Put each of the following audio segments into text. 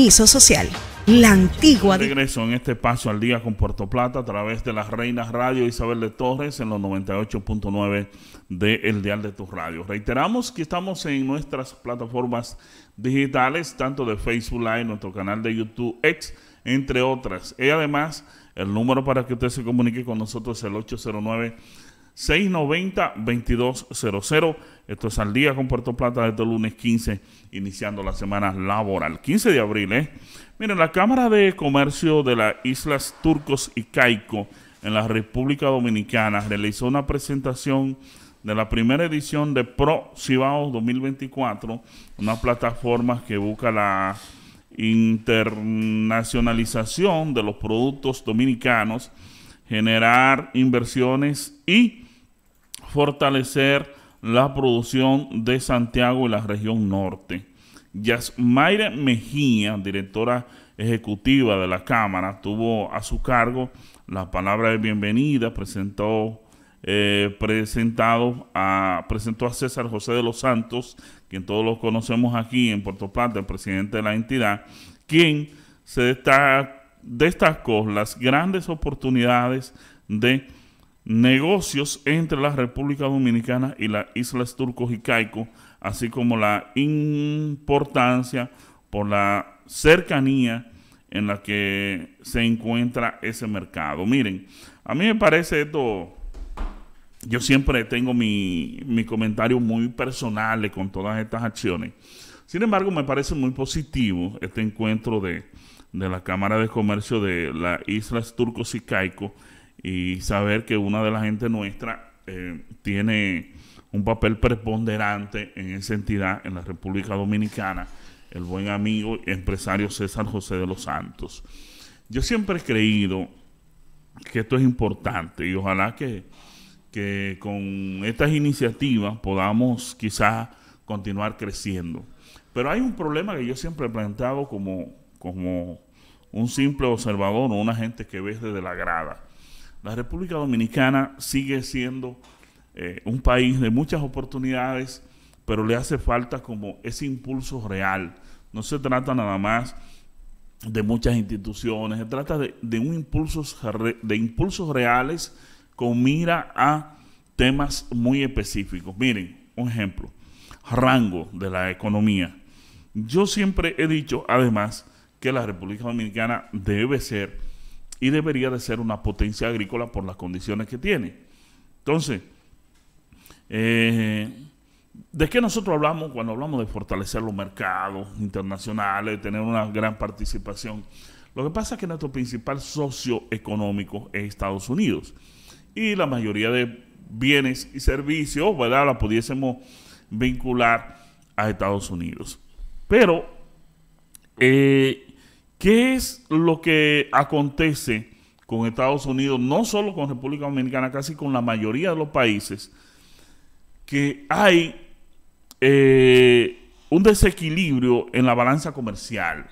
compromiso social. La antigua. Regreso en este paso al día con Puerto Plata a través de las Reinas Radio Isabel de Torres en los 98.9 de El Dial de Tus Radios. Reiteramos que estamos en nuestras plataformas digitales, tanto de Facebook Live, nuestro canal de YouTube, X, entre otras. Y además, el número para que usted se comunique con nosotros es el 809 690-2200. Esto es al día con Puerto Plata desde el este lunes 15, iniciando la semana laboral. 15 de abril, ¿eh? Miren, la Cámara de Comercio de las Islas Turcos y Caico en la República Dominicana realizó una presentación de la primera edición de Pro Cibao 2024, una plataforma que busca la internacionalización de los productos dominicanos generar inversiones y fortalecer la producción de Santiago y la región norte. Yasmaira Mejía, directora ejecutiva de la Cámara, tuvo a su cargo la palabra de bienvenida, presentó, eh, presentado a, presentó a César José de los Santos, quien todos lo conocemos aquí en Puerto Plata, el presidente de la entidad, quien se destaca destacó las grandes oportunidades de negocios entre la República Dominicana y las islas turcos y caico, así como la importancia por la cercanía en la que se encuentra ese mercado. Miren, a mí me parece esto, yo siempre tengo mi, mi comentario muy personal con todas estas acciones. Sin embargo, me parece muy positivo este encuentro de, de la Cámara de Comercio de las Islas Turcos y y saber que una de la gente nuestra eh, tiene un papel preponderante en esa entidad en la República Dominicana, el buen amigo y empresario César José de los Santos. Yo siempre he creído que esto es importante y ojalá que, que con estas iniciativas podamos quizás continuar creciendo. Pero hay un problema que yo siempre he planteado como, como un simple observador o una gente que ves desde la grada. La República Dominicana sigue siendo eh, un país de muchas oportunidades, pero le hace falta como ese impulso real. No se trata nada más de muchas instituciones, se trata de, un de impulsos reales con mira a temas muy específicos. Miren, un ejemplo, rango de la economía. Yo siempre he dicho, además, que la República Dominicana debe ser y debería de ser una potencia agrícola por las condiciones que tiene. Entonces, eh, ¿de qué nosotros hablamos cuando hablamos de fortalecer los mercados internacionales, de tener una gran participación? Lo que pasa es que nuestro principal socio económico es Estados Unidos y la mayoría de bienes y servicios, ¿verdad? La pudiésemos vincular a Estados Unidos. Pero eh, ¿Qué es lo que acontece con Estados Unidos, no solo con República Dominicana, casi con la mayoría de los países, que hay eh, un desequilibrio en la balanza comercial?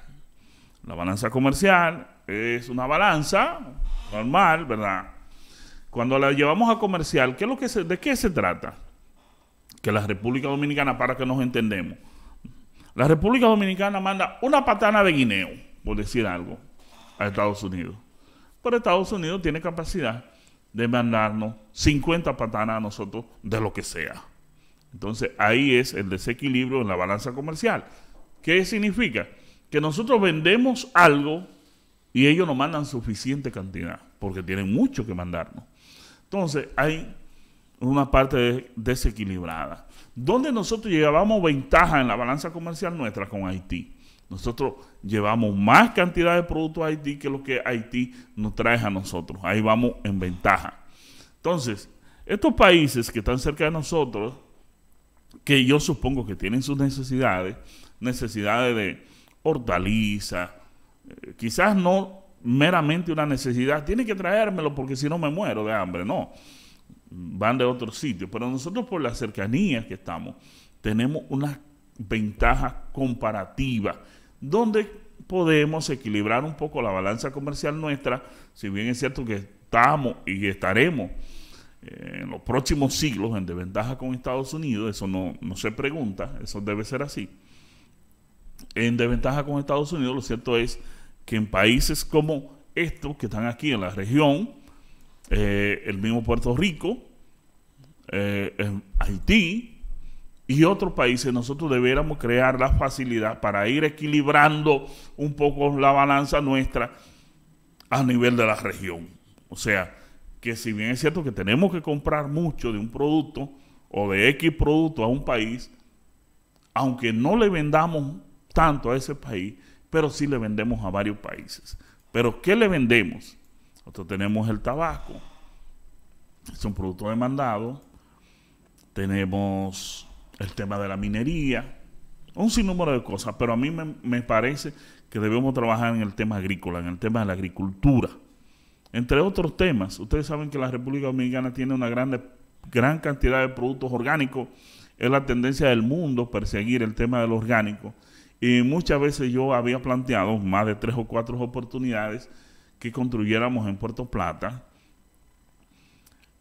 La balanza comercial es una balanza normal, ¿verdad? Cuando la llevamos a comercial, ¿qué lo que ¿de qué se trata? Que la República Dominicana, para que nos entendemos, la República Dominicana manda una patana de guineo por decir algo, a Estados Unidos. Pero Estados Unidos tiene capacidad de mandarnos 50 patanas a nosotros de lo que sea. Entonces ahí es el desequilibrio en la balanza comercial. ¿Qué significa? Que nosotros vendemos algo y ellos no mandan suficiente cantidad, porque tienen mucho que mandarnos. Entonces hay una parte desequilibrada. Donde nosotros llevábamos ventaja en la balanza comercial nuestra con Haití? Nosotros llevamos más cantidad de productos a Haití que lo que Haití nos trae a nosotros. Ahí vamos en ventaja. Entonces, estos países que están cerca de nosotros, que yo supongo que tienen sus necesidades, necesidades de hortaliza, eh, quizás no meramente una necesidad, tienen que traérmelo porque si no me muero de hambre, no, van de otro sitio, pero nosotros por la cercanía que estamos, tenemos una ventaja comparativa donde podemos equilibrar un poco la balanza comercial nuestra, si bien es cierto que estamos y estaremos eh, en los próximos siglos en desventaja con Estados Unidos, eso no, se pregunta, eso debe ser así. En desventaja con Estados Unidos, lo cierto es que en países como estos que están aquí en la región, eh, el mismo Puerto Rico, eh, Haití, y otros países, nosotros debiéramos crear la facilidad para ir equilibrando un poco la balanza nuestra a nivel de la región. O sea, que si bien es cierto que tenemos que comprar mucho de un producto o de X producto a un país, aunque no le vendamos tanto a ese país, pero sí le vendemos a varios países. Pero ¿qué le vendemos? Nosotros tenemos el tabaco, es un producto demandado, tenemos el tema de la minería, un sinnúmero de cosas, pero a mí me, parece que debemos trabajar en el tema agrícola, en el tema de la agricultura, entre otros temas. Ustedes saben que la República Dominicana tiene una grande, gran cantidad de productos orgánicos, es la tendencia del mundo perseguir el tema del orgánico. Y muchas veces yo había planteado más de tres o cuatro oportunidades que construyéramos en Puerto Plata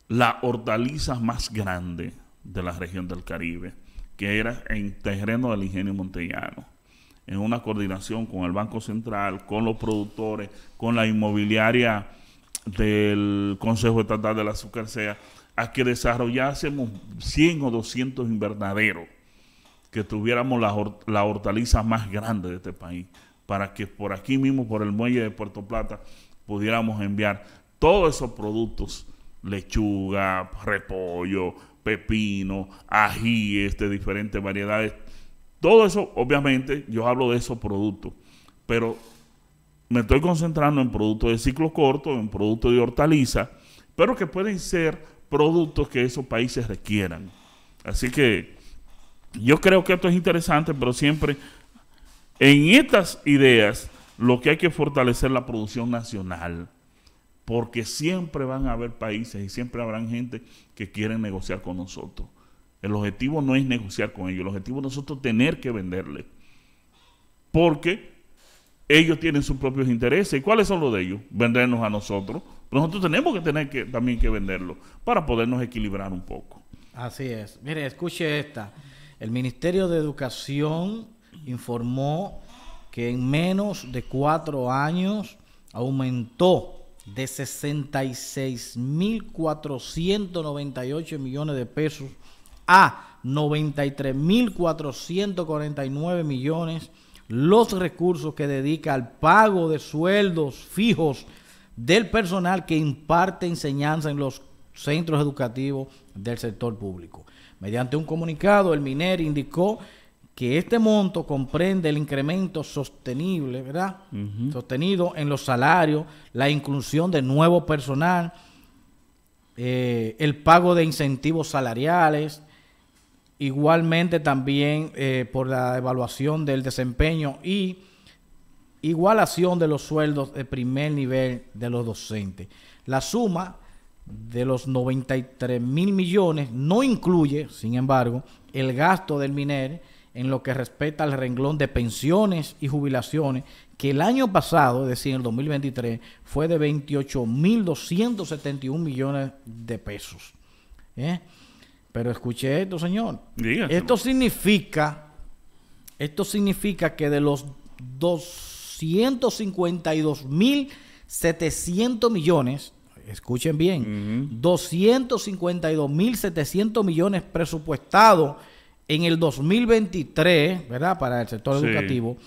la hortaliza más grande de la región del Caribe que era en terreno del ingenio montellano, en una coordinación con el Banco Central, con los productores, con la inmobiliaria del Consejo Estatal del Azúcar Sea, a que desarrollásemos 100 o 200 invernaderos, que tuviéramos la hortaliza más grande de este país, para que por aquí mismo, por el muelle de Puerto Plata, pudiéramos enviar todos esos productos, lechuga, repollo, pepino, ají, de este, diferentes variedades. Todo eso, obviamente, yo hablo de esos productos, pero me estoy concentrando en productos de ciclo corto, en productos de hortaliza, pero que pueden ser productos que esos países requieran. Así que yo creo que esto es interesante, pero siempre en estas ideas lo que hay que fortalecer la producción nacional porque siempre van a haber países y siempre habrán gente que quieren negociar con nosotros. El objetivo no es negociar con ellos, el objetivo es nosotros tener que venderle. Porque ellos tienen sus propios intereses. ¿Y cuáles son los de ellos? Vendernos a nosotros. nosotros tenemos que tener también que venderlos, para podernos equilibrar un poco. Así es. Mire, escuche esta. El Ministerio de Educación informó que en menos de cuatro años aumentó de 66.498 millones de pesos a 93.449 millones los recursos que dedica al pago de sueldos fijos del personal que imparte enseñanza en los centros educativos del sector público. Mediante un comunicado, el MINER indicó que este monto comprende el incremento sostenible, ¿verdad? Sostenido en los salarios, la inclusión de nuevo personal, eh, el pago de incentivos salariales, igualmente también eh, por la evaluación del desempeño y igualación de los sueldos de primer nivel de los docentes. La suma de los 93 mil millones no incluye, sin embargo, el gasto del MINER, en lo que respecta al renglón de pensiones y jubilaciones, que el año pasado, es decir, en el 2023, fue de 28.271 millones de pesos. ¿Eh? Pero escuche esto, señor. Esto significa, esto significa que de los 252.700 millones, escuchen bien, 252.700 millones presupuestados en el 2023, ¿verdad? Para el sector educativo,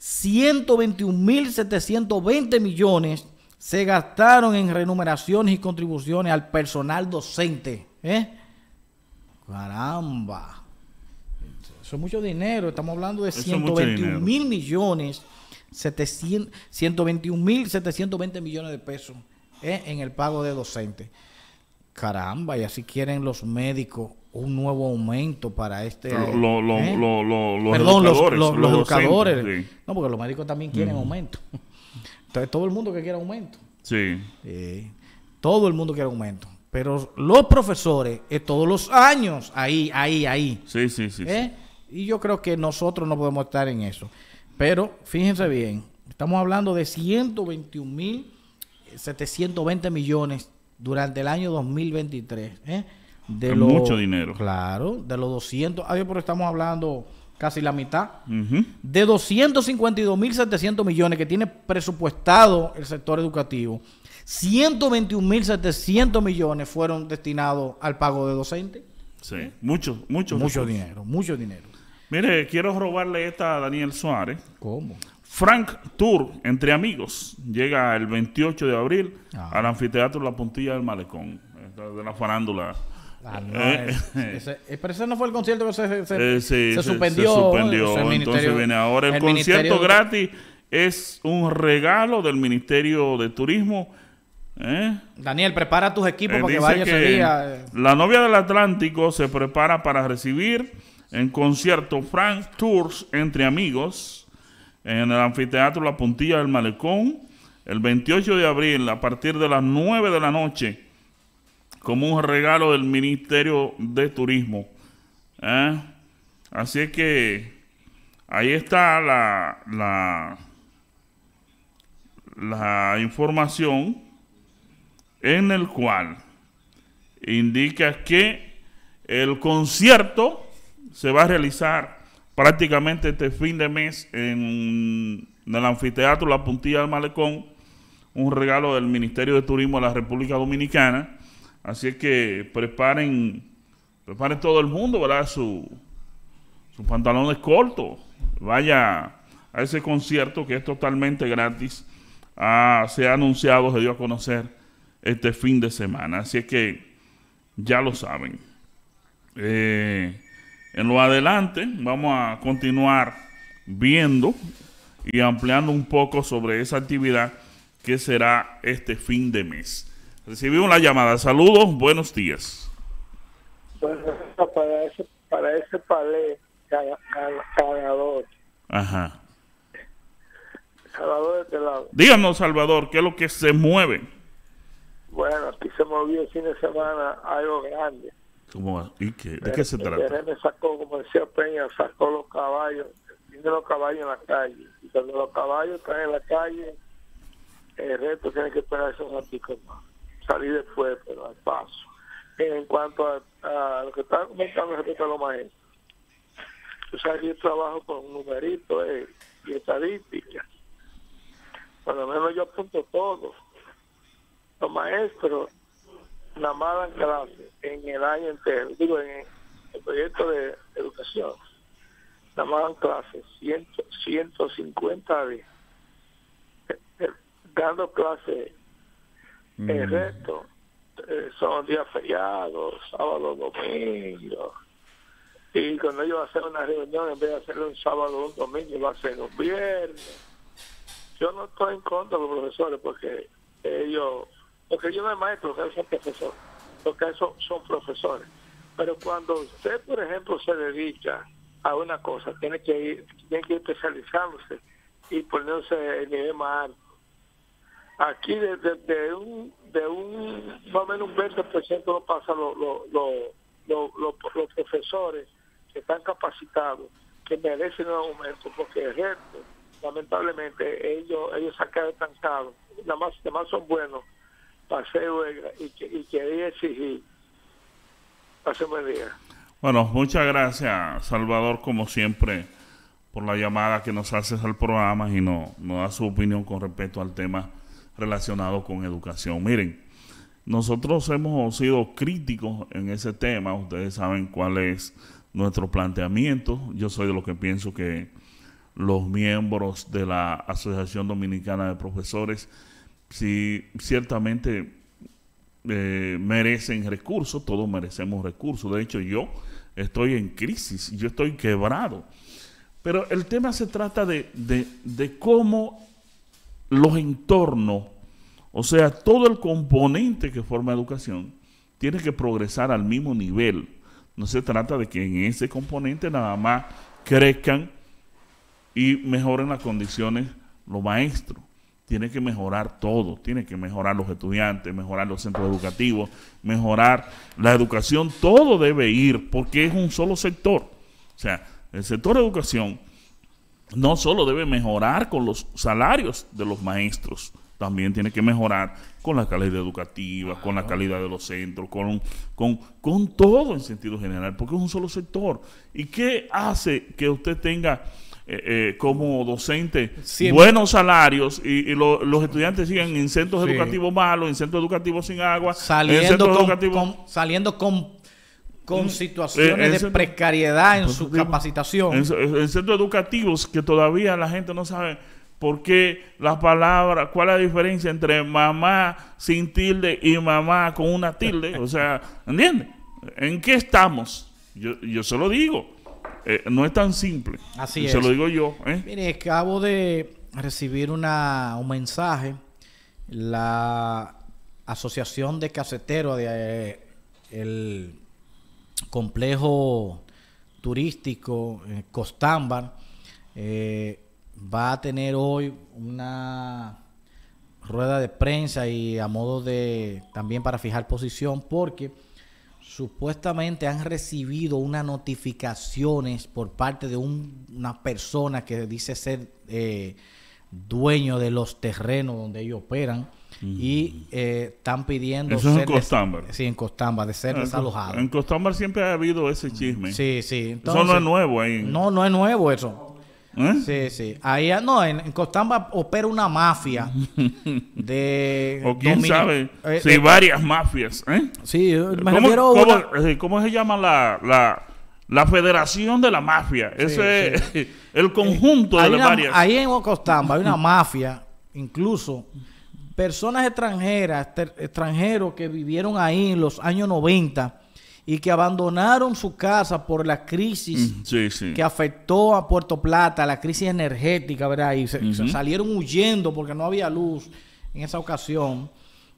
121.720 millones se gastaron en remuneraciones y contribuciones al personal docente. ¿eh? Caramba. Eso es mucho dinero. Estamos hablando de 121.720 millones, 121 millones de pesos ¿eh? en el pago de docentes caramba, y así quieren los médicos un nuevo aumento para este los, los, educadores. No, porque los médicos también quieren aumento. Entonces, todo el mundo que quiere aumento. Sí. Eh, todo el mundo quiere aumento. Pero los profesores, eh, todos los años, ahí, ahí, ahí. Sí, sí, sí, ¿Eh? Y yo creo que nosotros no podemos estar en eso. Pero fíjense bien, estamos hablando de 121.720 mil 720 millones durante el año 2023. ¿eh? De mucho dinero. Claro, de los 200, ay, ah, pero estamos hablando casi la mitad, de 252.700 millones que tiene presupuestado el sector educativo, 121.700 millones fueron destinados al pago de docentes. Sí, mucho, mucho. Mucho dinero, mucho dinero. Mire, quiero robarle esta a Daniel Suárez. ¿Cómo? Frank Tour entre amigos llega el 28 de abril ah. al anfiteatro La Puntilla del Malecón, eh, de la farándula. Ah, eh, eh, pero ese no fue el concierto que se, suspendió. Entonces viene ahora el, concierto gratis. Es un regalo del Ministerio de Turismo. Daniel, prepara tus equipos para que vaya ese día. La novia del Atlántico se prepara para recibir en concierto Frank Tours entre amigos en el anfiteatro La Puntilla del Malecón, el 28 de abril a partir de las 9 de la noche, como un regalo del Ministerio de Turismo. ¿eh? Así que ahí está la, la, la información en el cual indica que el concierto se va a realizar prácticamente este fin de mes en, el anfiteatro La Puntilla del Malecón, un regalo del Ministerio de Turismo de la República Dominicana. Así es que preparen, preparen todo el mundo, ¿verdad? Su, sus pantalones cortos. Vaya a ese concierto que es totalmente gratis. Ah, se ha anunciado, se dio a conocer este fin de semana. Así es que ya lo saben. Eh, en lo adelante vamos a continuar viendo y ampliando un poco sobre esa actividad que será este fin de mes. Recibimos la llamada. Saludos, buenos días. Pues, para ese, para ese palé Salvador. Ajá. Salvador de este lado. Díganos, Salvador, ¿qué es lo que se mueve? Bueno, aquí se movió el fin de semana algo grande. ¿Y qué? ¿De qué se eh, trata? El sacó, como decía Peña, sacó los caballos, tiene los caballos en la calle. Y cuando los caballos están en la calle, el resto tiene que esperar esos ratitos más. Salir después, pero al paso. En cuanto a, lo que está comentando respecto a los maestros, tú sabes que yo trabajo con un numerito eh, y estadísticas. Por lo menos yo apunto todo. Los maestros nada clases en el año entero, digo, en el proyecto de educación, nada más ciento clases cincuenta 150 días, eh, dando clases en el mm. resto. Eh, son días feriados, sábado, domingo. Y cuando ellos hacen una reunión, en vez de hacerlo un sábado o un domingo, a ser un viernes. Yo no estoy en contra de los profesores porque ellos porque yo no es maestro, lo que un profesor, lo que son, profesores. Pero cuando usted, por ejemplo, se dedica a una cosa, tiene que ir, tiene que especializándose y ponerse el nivel más alto. Aquí de, un, de un más o menos un 20% lo pasa los lo, profesores que están capacitados, que merecen un aumento, porque el resto, lamentablemente, ellos ellos se han quedado estancados, nada más, nada más son buenos, paseo eh, y, y quería exigir. Pase buen día. Bueno, muchas gracias, Salvador, como siempre, por la llamada que nos haces al programa y nos da su opinión con respecto al tema relacionado con educación. Miren, nosotros hemos sido críticos en ese tema, ustedes saben cuál es nuestro planteamiento. Yo soy de los que pienso que los miembros de la Asociación Dominicana de Profesores si ciertamente eh, merecen recursos, todos merecemos recursos. De hecho, yo estoy en crisis, yo estoy quebrado. Pero el tema se trata de, de cómo los entornos, o sea, todo el componente que forma educación, tiene que progresar al mismo nivel. No se trata de que en ese componente nada más crezcan y mejoren las condiciones los maestros tiene que mejorar todo, tiene que mejorar los estudiantes, mejorar los centros educativos, mejorar la educación, todo debe ir porque es un solo sector. O sea, el sector de educación no solo debe mejorar con los salarios de los maestros, también tiene que mejorar con la calidad educativa, con la calidad de los centros, con, con, con todo en sentido general, porque es un solo sector. ¿Y qué hace que usted tenga eh, eh, como docente buenos salarios y, los estudiantes siguen en centros educativos malos, en centros educativos sin agua, saliendo con, saliendo con con mm. situaciones eh, de precariedad en pues, su capacitación. En, centros educativos que todavía la gente no sabe por qué las palabras, cuál es la diferencia entre mamá sin tilde y mamá con una tilde. o sea, ¿entiendes? ¿En qué estamos? Yo, yo se lo digo. Eh, no es tan simple. Así es. Se lo digo yo. ¿eh? Mire, acabo de recibir un mensaje. La Asociación de Caseteros de eh, el complejo turístico Costánbar va a tener hoy una rueda de prensa y a modo de también para fijar posición porque supuestamente han recibido unas notificaciones por parte de una persona que dice ser eh, dueño de los terrenos donde ellos operan y eh, están pidiendo... Eso es en Costamba. Sí, en Costamba, de ser desalojado. Ah, en Costamba siempre ha habido ese chisme. Sí, sí. eso no es nuevo ahí. No, no es nuevo eso. ¿Eh? Sí, sí. Ahí, ah, no, en, Costamba opera una mafia de... o quién sabe, eh, sí, eh, varias mafias, ¿eh? Sí, me ¿Cómo, ¿cómo, se llama la, la, la Federación de la Mafia? Ese es el conjunto de varias. Ahí en Costamba hay una mafia, incluso personas extranjeras, extranjeros que vivieron ahí en los años 90 y que abandonaron su casa por la crisis mm, que afectó a Puerto Plata, la crisis energética, ¿verdad? Y salieron huyendo porque no había luz en esa ocasión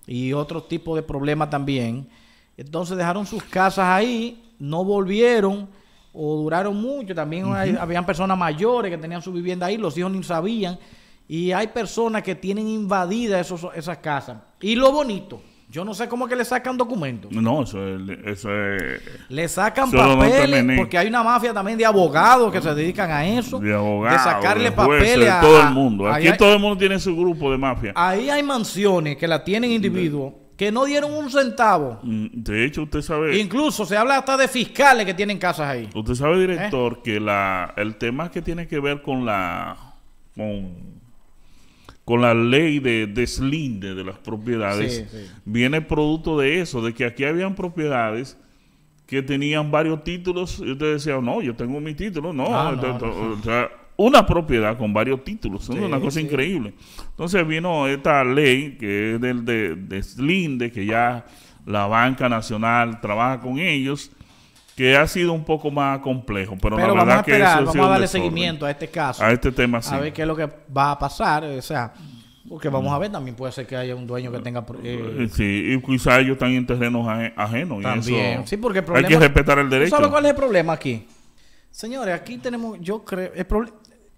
y otro tipo de problemas también. Entonces dejaron sus casas ahí, no volvieron o duraron mucho. También habían personas mayores que tenían su vivienda ahí, los hijos ni sabían. Y hay personas que tienen invadidas esas casas. Y lo bonito, yo no sé cómo es que le sacan documentos. No, eso es. le sacan papeles, porque hay una mafia también de abogados que se dedican a eso. De abogados. De sacarle papeles a. todo el mundo. Aquí todo el mundo tiene su grupo de mafia. Ahí hay mansiones que la tienen individuos que no dieron un centavo. Mm, de hecho, usted sabe. Incluso se habla hasta de fiscales que tienen casas ahí. Usted sabe, ¿Eh? director, que la, el tema que tiene que ver con la. con con la ley de deslinde de las propiedades, viene producto de eso, de que aquí habían propiedades que tenían varios títulos y usted decía, no, yo tengo mi título, no, ah, una propiedad con varios títulos, es una cosa increíble. Entonces vino esta ley que es del de, deslinde, que ya la Banca Nacional trabaja con ellos que ha sido un poco más complejo, pero, la verdad vamos a esperar, vamos a darle seguimiento a este caso. A este tema, sí. A ver qué es lo que va a pasar, o sea, porque vamos a ver, también puede ser que haya un dueño que tenga... Eh, eh, sí, y quizás ellos están en terrenos ajenos. También, sí, porque el problema... Hay que respetar el derecho. ¿Sabes cuál es el problema aquí? Señores, aquí tenemos, yo creo, el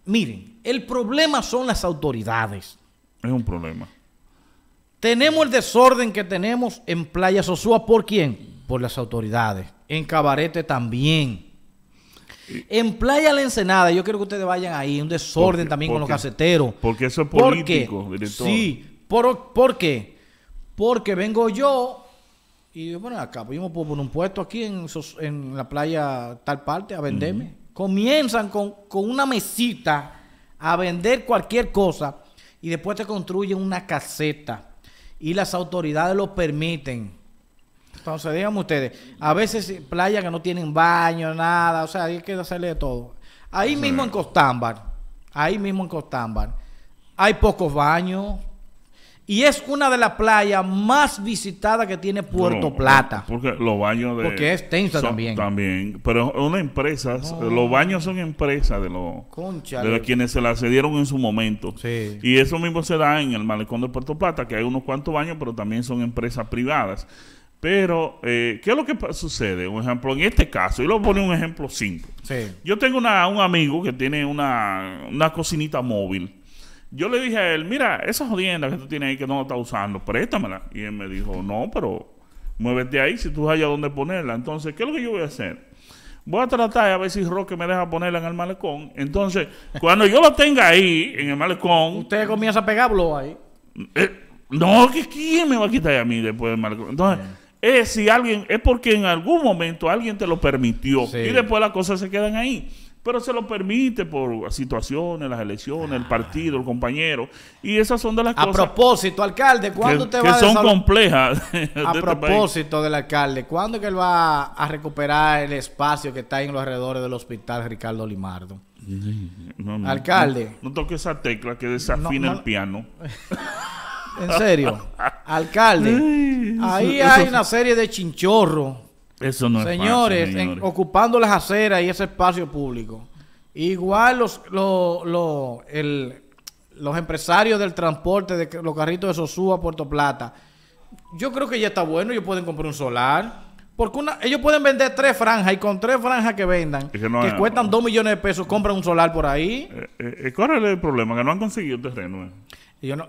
Miren, el problema son las autoridades. Es un problema. Tenemos el desorden que tenemos en Playa Sosúa, ¿por quién? por las autoridades. En Cabarete también. En Playa La Ensenada, yo quiero que ustedes vayan ahí, un desorden también con los caseteros. Porque eso es político, porque, Sí, por, qué? Porque vengo yo y bueno, acá, pues yo poner un puesto aquí en, la playa tal parte a venderme. Comienzan con, con una mesita a vender cualquier cosa y después te construyen una caseta y las autoridades lo permiten. Entonces, díganme ustedes, a veces playas que no tienen baño, nada, o sea, hay que hacerle de todo. Ahí mismo en Costámbar, ahí mismo en Costámbar, hay pocos baños. Y es una de las playas más visitadas que tiene Puerto Plata. Porque los baños de... Porque es tensa también. También. Pero una empresa, los baños son empresas de los... Concha. De quienes se la cedieron en su momento. Sí. Y eso mismo se da en el malecón de Puerto Plata, que hay unos cuantos baños, pero también son empresas privadas. Pero, eh, ¿qué es lo que sucede? Un ejemplo, en este caso, y le voy un ejemplo simple. Yo tengo una, un amigo que tiene una, cocinita móvil. Yo le dije a él, mira, esa jodienda que tú tienes ahí que no la estás usando, préstamela. Y él me dijo, no, pero muévete ahí si tú hayas dónde ponerla. Entonces, ¿qué es lo que yo voy a hacer? Voy a tratar de ver si Roque me deja ponerla en el malecón. Entonces, cuando yo la tenga ahí, en el malecón... Usted comienza a pegarlo ahí. Eh, no, que ¿quién me va a quitar a mí después del malecón? Entonces es si alguien, es porque en algún momento alguien te lo permitió. Y después las cosas se quedan ahí. Pero se lo permite por situaciones, las elecciones, el ah. partido, el compañero. Y esas son de las cosas. A propósito, alcalde, ¿cuándo te va que son complejas. a este propósito del alcalde, ¿cuándo es que él va a recuperar el espacio que está en los alrededores del hospital Ricardo Limardo? alcalde. No, toques toque esa tecla que desafina el piano. En serio. Alcalde, ahí hay una serie de chinchorros. Eso no señores, es señores. ocupando las aceras y ese espacio público. Igual los, los, empresarios del transporte de los carritos de Sosúa Puerto Plata. Yo creo que ya está bueno, ellos pueden comprar un solar. Porque ellos pueden vender tres franjas y con tres franjas que vendan, que, cuestan dos millones de pesos, compran un solar por ahí. Eh, eh, ¿Cuál es el problema? Que no han conseguido terreno. Eh. yo no,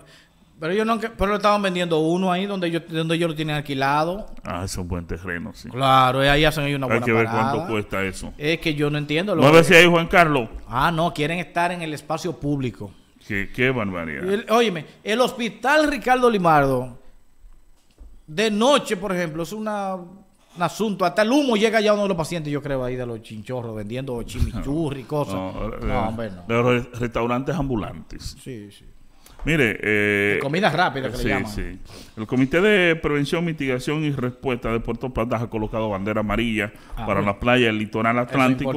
pero yo no, pero estaban vendiendo uno ahí donde yo, donde yo lo tienen alquilado. Ah, es un buen terreno, sí. Claro, eh, ahí hacen ahí una buena Hay que ver cuánto cuesta eso. Es que yo no entiendo. Lo no ver si ahí, Juan Carlos. Ah, no, quieren estar en el espacio público. Qué, barbaridad. óyeme, el hospital Ricardo Limardo, de noche, por ejemplo, es un asunto. Hasta el humo llega ya uno de los pacientes, yo creo, ahí de los chinchorros, vendiendo chimichurri, y cosas. No, no, De los restaurantes ambulantes. Sí, sí. Mire, eh, comida rápida que le Sí. El Comité de Prevención, Mitigación y Respuesta de Puerto Plata ha colocado bandera amarilla ah, para la playa del litoral atlántico.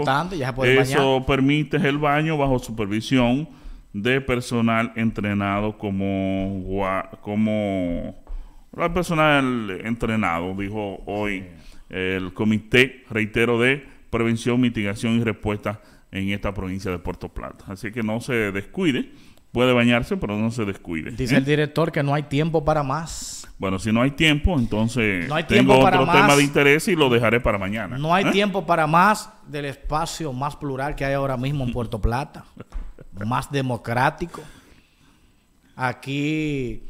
Eso, permite el baño bajo supervisión de personal entrenado como como personal entrenado, dijo hoy el Comité, reitero, de Prevención, Mitigación y Respuesta en esta provincia de Puerto Plata. Así que no se descuide puede bañarse, pero no se descuide. Dice ¿eh? el director que no hay tiempo para más. Bueno, si no hay tiempo, entonces no hay tengo otro tema de interés y lo dejaré para mañana. No hay ¿eh? tiempo para más del espacio más plural que hay ahora mismo en Puerto Plata, más democrático. Aquí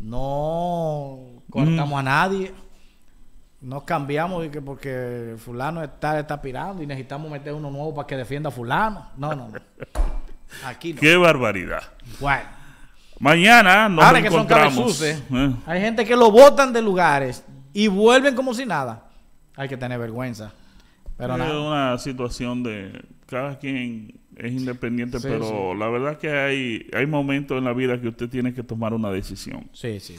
no cortamos mm. a nadie. No cambiamos porque fulano está, está pirando y necesitamos meter uno nuevo para que defienda a fulano. No, no. no. Aquí Qué barbaridad. Mañana nos encontramos. ¿eh? Hay gente que lo botan de lugares y vuelven como si nada. Hay que tener vergüenza. Pero es una situación de cada quien es independiente, pero la verdad que hay, hay momentos en la vida que usted tiene que tomar una decisión. Sí, sí,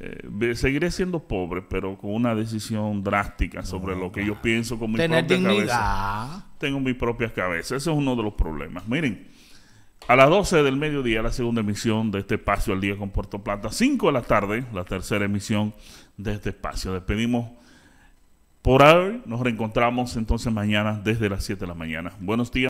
eh, seguiré siendo pobre, pero con una decisión drástica sobre lo que yo pienso con mi propia cabeza. Tengo mi propia cabeza. Ese es uno de los problemas. Miren, a las 12 del mediodía, la segunda emisión de este espacio al día con Puerto Plata. 5 de la tarde, la tercera emisión de este espacio. Despedimos por hoy. Nos reencontramos entonces mañana desde las 7 de la mañana. Buenos días.